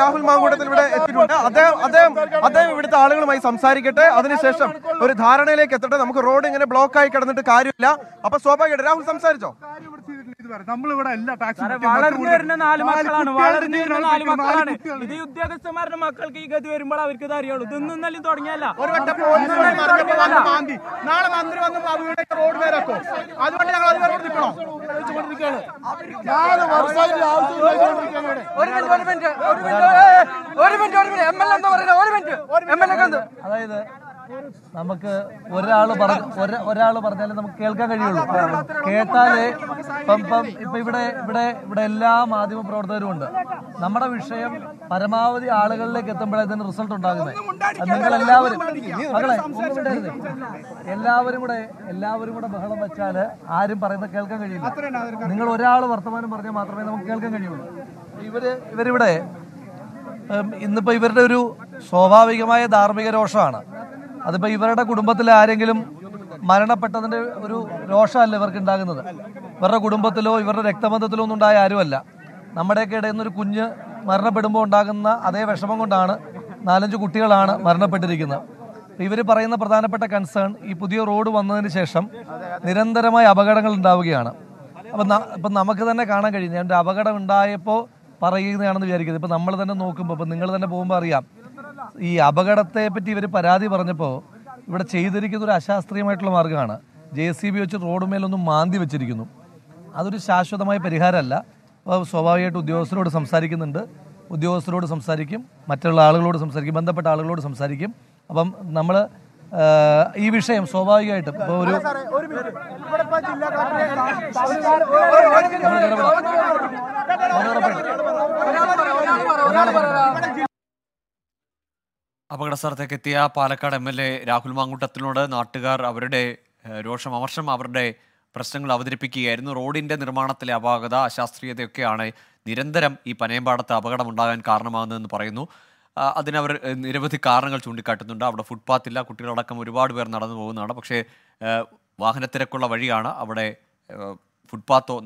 രാഹുൽ മാങ്കൂട്ടത്തിൽ ഇവിടെ എത്തിയിട്ടുണ്ട് അദ്ദേഹം അദ്ദേഹം അദ്ദേഹം ഇവിടുത്തെ ആളുകളുമായി സംസാരിക്കട്ടെ അതിനുശേഷം ഒരു ധാരണയിലേക്ക് എത്തട്ടെ നമുക്ക് റോഡ് ഇങ്ങനെ ബ്ലോക്ക് ആയി കിടന്നിട്ട് കാര്യമില്ല അപ്പൊ സ്വാഭാവികമായിട്ട് രാഹുൽ സംസാരിച്ചോ എല്ലാ മക്കളാണ് മക്കളാണ് ഇത് ഉദ്യോഗസ്ഥന്മാരുടെ മക്കൾക്ക് ഈ ഗതി വരുമ്പോൾ അവർക്ക് ഇത് അറിയുള്ളൂ ഇതൊന്നും നല്ല തുടങ്ങിയല്ല നാളെ മന്ത്രി റോഡ് അതുകൊണ്ട് ഞങ്ങൾ കൊണ്ടിരിക്കുകയാണ് നാല് വർഷമായിട്ട് ആവശ്യമില്ലാതെ ഒരു മിനിറ്റ് ഒരു മിനിറ്റ് ഒരു മിനിറ്റ് ഒരു മിനിറ്റ് എം എൽ എന്താ പറയുന്നത് ഒരു മിനിറ്റ് എം എൽ എ അതായത് നമുക്ക് ഒരാൾ ഒരാൾ പറഞ്ഞാലേ നമുക്ക് കേൾക്കാൻ കഴിയുള്ളൂ കേട്ടാലേ ഇപ്പം ഇപ്പം ഇപ്പം ഇവിടെ ഇവിടെ ഇവിടെ എല്ലാ മാധ്യമ പ്രവർത്തകരും ഉണ്ട് നമ്മുടെ വിഷയം പരമാവധി ആളുകളിലേക്ക് എത്തുമ്പോഴേ തന്നെ റിസൾട്ട് ഉണ്ടാകുന്നത് നിങ്ങൾ എല്ലാവരും മകളെ എല്ലാവരും കൂടെ എല്ലാവരും കൂടെ ബഹളം വെച്ചാൽ ആരും പറയുന്നത് കേൾക്കാൻ കഴിയില്ല നിങ്ങൾ ഒരാൾ വർത്തമാനം പറഞ്ഞാൽ മാത്രമേ നമുക്ക് കേൾക്കാൻ കഴിയുള്ളൂ ഇവര് ഇവരിവിടെ ഇന്നിപ്പോ ഇവരുടെ ഒരു സ്വാഭാവികമായ ധാർമ്മിക രോഷമാണ് അതിപ്പോ ഇവരുടെ കുടുംബത്തിലെ ആരെങ്കിലും മരണപ്പെട്ടതിന്റെ ഒരു രോഷമല്ല ഇവർക്ക് ഉണ്ടാകുന്നത് ഇവരുടെ കുടുംബത്തിലോ ഇവരുടെ രക്തബന്ധത്തിലോ ഒന്നും ഉണ്ടായ ആരുമല്ല നമ്മുടെയൊക്കെ ഇടയിൽ നിന്നൊരു കുഞ്ഞ് മരണപ്പെടുമ്പോൾ ഉണ്ടാകുന്ന അതേ വിഷമം കൊണ്ടാണ് നാലഞ്ച് കുട്ടികളാണ് മരണപ്പെട്ടിരിക്കുന്നത് ഇവർ പറയുന്ന പ്രധാനപ്പെട്ട കൺസേൺ ഈ പുതിയ റോഡ് വന്നതിന് ശേഷം നിരന്തരമായ അപകടങ്ങൾ ഉണ്ടാവുകയാണ് അപ്പം ഇപ്പം നമുക്ക് തന്നെ കാണാൻ കഴിയുന്നു അതിൻ്റെ അപകടം ഉണ്ടായപ്പോൾ പറയുന്നതാണെന്ന് വിചാരിക്കുന്നത് ഇപ്പം നമ്മൾ തന്നെ നോക്കുമ്പോൾ ഇപ്പം നിങ്ങൾ തന്നെ പോകുമ്പോൾ അറിയാം ഈ അപകടത്തെ പറ്റി ഇവർ പരാതി പറഞ്ഞപ്പോൾ ഇവിടെ ചെയ്തിരിക്കുന്ന ഒരു അശാസ്ത്രീയമായിട്ടുള്ള മാർഗ്ഗമാണ് ജെ സി ബി വെച്ച് റോഡ് മേലൊന്നും മാന്തി വെച്ചിരിക്കുന്നു അതൊരു ശാശ്വതമായ പരിഹാരമല്ല അപ്പോൾ സ്വാഭാവികമായിട്ട് ഉദ്യോഗസ്ഥരോട് സംസാരിക്കുന്നുണ്ട് ഉദ്യോഗസ്ഥരോട് സംസാരിക്കും മറ്റുള്ള ആളുകളോട് സംസാരിക്കും ബന്ധപ്പെട്ട ആളുകളോട് സംസാരിക്കും അപ്പം നമ്മൾ ഈ വിഷയം സ്വാഭാവികമായിട്ടും ഇപ്പോൾ ഒരു ഒരാൾ അപകട സ്ഥലത്തേക്ക് എത്തിയ Palakkad M L A Rahul മാങ്കൂട്ടത്തിനോട് നാട്ടുകാർ അവരുടെ രോഷം അമർഷം അവരുടെ പ്രശ്നങ്ങൾ അവതരിപ്പിക്കുകയായിരുന്നു റോഡിന്റെ നിർമ്മാണത്തിലെ അപാകത അശാസ്ത്രീയതയൊക്കെയാണ് നിരന്തരം ഈ പനയമ്പാടത്ത് അപകടമുണ്ടാകാൻ കാരണമാകുന്നതെന്ന് പറയുന്നു അതിനവർ നിരവധി കാരണങ്ങൾ ചൂണ്ടിക്കാട്ടുന്നുണ്ട് അവിടെ ഫുട്പാത്ത് ഇല്ല കുട്ടികളടക്കം ഒരുപാട് പേർ നടന്നു പോകുന്നതാണ് പക്ഷേ വാഹനത്തിരക്കുള്ള വഴിയാണ് അവിടെ ഫുട്പാത്തോ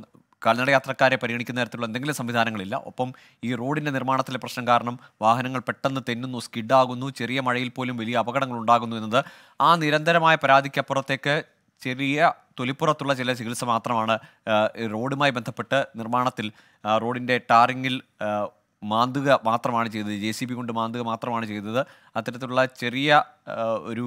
കാൽനട യാത്രക്കാരെ പരിഗണിക്കുന്ന തരത്തിലുള്ള എന്തെങ്കിലും സംവിധാനങ്ങളില്ല ഒപ്പം ഈ റോഡിൻ്റെ നിർമ്മാണത്തിലെ പ്രശ്നം കാരണം വാഹനങ്ങൾ പെട്ടെന്ന് തെന്നുന്നു സ്കിഡാകുന്നു ചെറിയ മഴയിൽ പോലും വലിയ അപകടങ്ങൾ ഉണ്ടാകുന്നു എന്നത് ആ നിരന്തരമായ പരാതിക്കപ്പുറത്തേക്ക് ചെറിയ തൊലിപ്പുറത്തുള്ള ചില ചികിത്സ മാത്രമാണ് റോഡുമായി ബന്ധപ്പെട്ട് നിർമ്മാണത്തിൽ റോഡിൻ്റെ ടാറിങ്ങിൽ മാന്തുക മാത്രമാണ് ചെയ്തത് ജെ സി ബി കൊണ്ട് മാന്തുക മാത്രമാണ് ചെയ്തത് അത്തരത്തിലുള്ള ചെറിയ ഒരു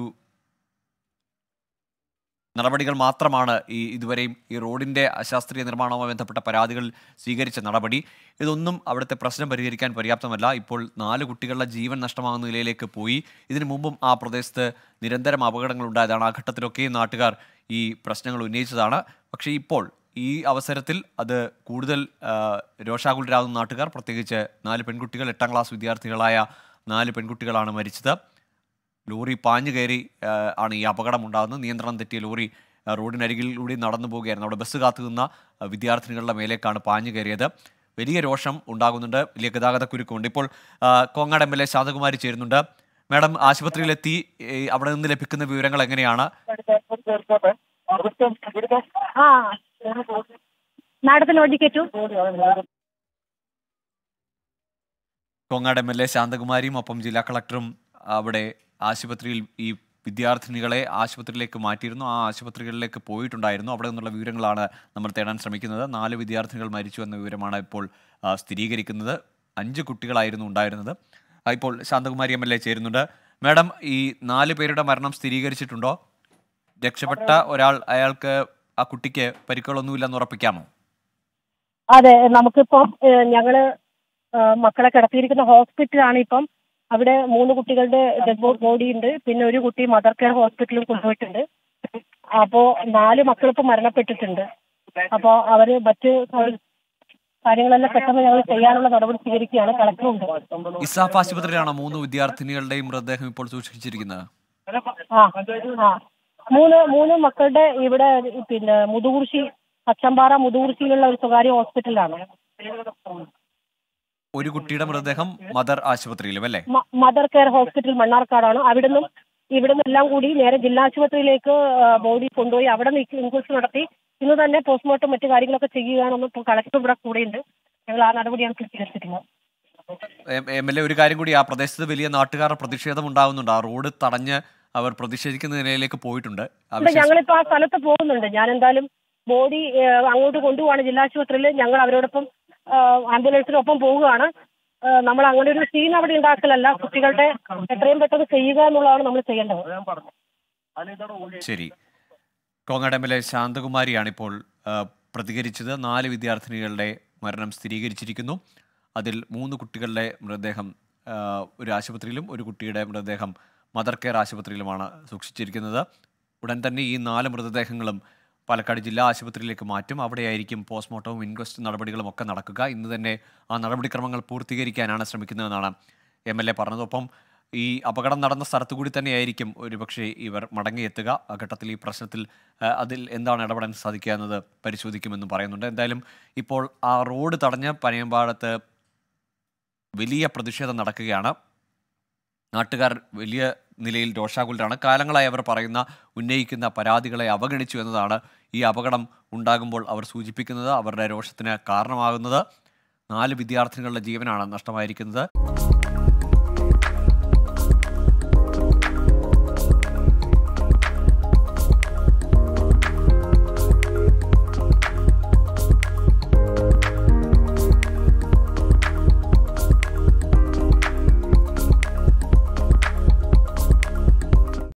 നടപടികൾ മാത്രമാണ് ഈ ഇതുവരെയും ഈ റോഡിൻ്റെ അശാസ്ത്രീയ നിർമ്മാണവുമായി ബന്ധപ്പെട്ട പരാതികൾ സ്വീകരിച്ച നടപടി ഇതൊന്നും അവിടുത്തെ പ്രശ്നം പരിഹരിക്കാൻ പര്യാപ്തമല്ല ഇപ്പോൾ നാല് കുട്ടികളുടെ ജീവൻ നഷ്ടമാകുന്ന നിലയിലേക്ക് പോയി ഇതിനു മുമ്പും ആ പ്രദേശത്ത് നിരന്തരം അപകടങ്ങൾ ഉണ്ടായതാണ് ആ ഘട്ടത്തിലൊക്കെയും നാട്ടുകാർ ഈ പ്രശ്നങ്ങൾ ഉന്നയിച്ചതാണ് പക്ഷേ ഇപ്പോൾ ഈ അവസരത്തിൽ അത് കൂടുതൽ രോഷാകുലരാകുന്ന നാട്ടുകാർ പ്രത്യേകിച്ച് നാല് പെൺകുട്ടികൾ എട്ടാം ക്ലാസ് വിദ്യാർത്ഥികളായ നാല് പെൺകുട്ടികളാണ് മരിച്ചത് ലോറി പാഞ്ഞു കയറി ആണ് ഈ അപകടം ഉണ്ടാകുന്നത് നിയന്ത്രണം തെറ്റിയ ലോറി റോഡിനരികിലൂടെ നടന്നു പോവുകയായിരുന്നു അവിടെ ബസ് കാത്തുനിന്ന വിദ്യാർത്ഥിനികളുടെ മേലേക്കാണ് പാഞ്ഞു കയറിയത് വലിയ രോഷം ഉണ്ടാകുന്നുണ്ട് വലിയ ഗതാഗതക്കുരുക്കുണ്ട് ഇപ്പോൾ Kongad M L A Shanthakumari ചേരുന്നുണ്ട് മാഡം ആശുപത്രിയിലെത്തി അവിടെ നിന്ന് ലഭിക്കുന്ന വിവരങ്ങൾ എങ്ങനെയാണ് കോങ്ങാട് എം എൽ എ ശാന്തകുമാരിയും ഒപ്പം ജില്ലാ കളക്ടറും അവിടെ ആശുപത്രിയിൽ ഈ വിദ്യാർത്ഥിനികളെ ആശുപത്രിയിലേക്ക് മാറ്റിയിരുന്നു ആ ആശുപത്രികളിലേക്ക് പോയിട്ടുണ്ടായിരുന്നു അവിടെ നിന്നുള്ള വിവരങ്ങളാണ് നമ്മൾ തേടാൻ ശ്രമിക്കുന്നത് നാല് വിദ്യാർത്ഥികൾ മരിച്ചു എന്ന വിവരമാണ് ഇപ്പോൾ സ്ഥിരീകരിക്കുന്നത് അഞ്ച് കുട്ടികളായിരുന്നു ഉണ്ടായിരുന്നത് ഇപ്പോൾ ശാന്തകുമാരി എം എൽ എ ചേരുന്നുണ്ട് മാഡം ഈ നാല് പേരുടെ മരണം സ്ഥിരീകരിച്ചിട്ടുണ്ടോ രക്ഷപ്പെട്ട ഒരാൾ അയാൾക്ക് ആ കുട്ടിക്ക് പരിക്കുകളൊന്നുമില്ലെന്ന് ഉറപ്പിക്കാമോ അതെ നമുക്കിപ്പം ഞങ്ങള് മക്കളെ കിടത്തിയിരിക്കുന്ന ഹോസ്പിറ്റലാണ് ഇപ്പം അവിടെ മൂന്ന് കുട്ടികളുടെ ഡെഡ് ബോഡി ഉണ്ട് പിന്നെ ഒരു കുട്ടി മദർ കെയർ ഹോസ്പിറ്റലിൽ കൊണ്ടുപോയിട്ടുണ്ട് അപ്പോ നാല് മക്കളിപ്പോ മരണപ്പെട്ടിട്ടുണ്ട് അപ്പോ അവര് മറ്റ് കാര്യങ്ങളെല്ലാം പെട്ടെന്ന് ഞങ്ങൾ ചെയ്യാനുള്ള നടപടി സ്വീകരിക്കുകയാണ് കളക്ടറുണ്ട് ഇസാഫ് ആശുപത്രിയിലാണ് മൂന്ന് വിദ്യാർത്ഥിനികളുടെയും മൃതദേഹം ഇപ്പോൾ സൂക്ഷിച്ചിരിക്കുന്നത് മൂന്ന് മൂന്ന് മക്കളുടെ ഇവിടെ പിന്നെ മുതുകുർശി അച്ചമ്പാറ മുതുകുർശിയിലുള്ള ഒരു സ്വകാര്യ ഹോസ്പിറ്റലാണ് ഒരു കുട്ടിയുടെ മൃതദേഹം മദർ ആശുപത്രിയിലും അല്ലേ മദർ കെയർ ഹോസ്പിറ്റൽ മണ്ണാർക്കാടാണ് നിന്നും ഇവിടുന്ന് എല്ലാം കൂടി നേരെ ജില്ലാ ആശുപത്രിയിലേക്ക് ബോഡി കൊണ്ടുപോയി അവിടെ ഇൻക്വസ്റ്റ് നടത്തി ഇന്ന് തന്നെ പോസ്റ്റ്മോർട്ടം മറ്റു കാര്യങ്ങളൊക്കെ ചെയ്യുകയാണെന്ന് കളക്ടർ ഇവിടെ കൂടെയുണ്ട് ഞങ്ങൾ ആ നടപടിയാണ് സ്വീകരിച്ചിരിക്കുന്നത് എം എൽ എ ഒരു കാര്യം കൂടി ആ പ്രദേശത്ത് വലിയ നാട്ടുകാരുടെ പ്രതിഷേധം ഉണ്ടാകുന്നുണ്ട് ആ റോഡ് തടഞ്ഞ് അവർ പ്രതിഷേധിക്കുന്ന നിലയിലേക്ക് പോയിട്ടുണ്ട് ഞങ്ങളിപ്പോ ആ സ്ഥലത്ത് പോകുന്നുണ്ട് ഞാൻ എന്തായാലും ബോഡി അങ്ങോട്ട് കൊണ്ടുപോവാണ് ജില്ലാ ആശുപത്രിയിൽ ഞങ്ങൾ അവരോടൊപ്പം ആംബുലൻസിനൊപ്പം പോവുകയാണ് നമ്മൾ അങ്ങനെ ഒരു സീൻ അവിടെ ഉണ്ടാക്കലല്ല കുട്ടികളുടെ എത്രയും പെട്ടെന്ന് ചെയ്യുക എന്നുള്ളതാണ് നമ്മൾ ചെയ്യേണ്ടത് ശരി കോങ്ങാട് എം എൽ എ ശാന്തകുമാരിയാണ് ഇപ്പോൾ പ്രതികരിച്ചത് നാല് വിദ്യാർത്ഥിനികളുടെ മരണം സ്ഥിരീകരിച്ചിരിക്കുന്നു അതിൽ മൂന്ന് കുട്ടികളുടെ മൃതദേഹം ഒരു ആശുപത്രിയിലും ഒരു കുട്ടിയുടെ മൃതദേഹം മദർ കെയർ ആശുപത്രിയിലുമാണ് സൂക്ഷിച്ചിരിക്കുന്നത് ഉടൻ തന്നെ ഈ നാല് മൃതദേഹങ്ങളും പാലക്കാട് ജില്ലാ ആശുപത്രിയിലേക്ക് മാറ്റും അവിടെയായിരിക്കും പോസ്റ്റ്മോർട്ടവും ഇൻക്വസ്റ്റ് നടപടികളും ഒക്കെ നടക്കുക ഇന്ന് തന്നെ ആ നടപടിക്രമങ്ങൾ പൂർത്തീകരിക്കാനാണ് ശ്രമിക്കുന്നതെന്നാണ് എം എൽ എ പറഞ്ഞതൊപ്പം ഈ അപകടം നടന്ന സ്ഥലത്തു കൂടി തന്നെയായിരിക്കും ഒരുപക്ഷെ ഇവർ മടങ്ങിയെത്തുക ആ ഘട്ടത്തിൽ ഈ പ്രശ്നത്തിൽ അതിൽ എന്താണ് ഇടപെടാൻ സാധിക്കുക എന്നത് പരിശോധിക്കുമെന്നും പറയുന്നുണ്ട് എന്തായാലും ഇപ്പോൾ ആ റോഡ് തടഞ്ഞ് പനയമ്പാടത്ത് വലിയ പ്രതിഷേധം നടക്കുകയാണ് നാട്ടുകാർ വലിയ നിലയിൽ രോഷാകുലരാണ് കാലങ്ങളായി അവർ പറയുന്ന ഉന്നയിക്കുന്ന പരാതികളെ അവഗണിച്ചു എന്നതാണ് ഈ അപകടം ഉണ്ടാകുമ്പോൾ അവർ സൂചിപ്പിക്കുന്നത് അവരുടെ രോഷത്തിന് കാരണമാകുന്നത് നാല് വിദ്യാർത്ഥികളുടെ ജീവനാണ് നഷ്ടമായിരിക്കുന്നത്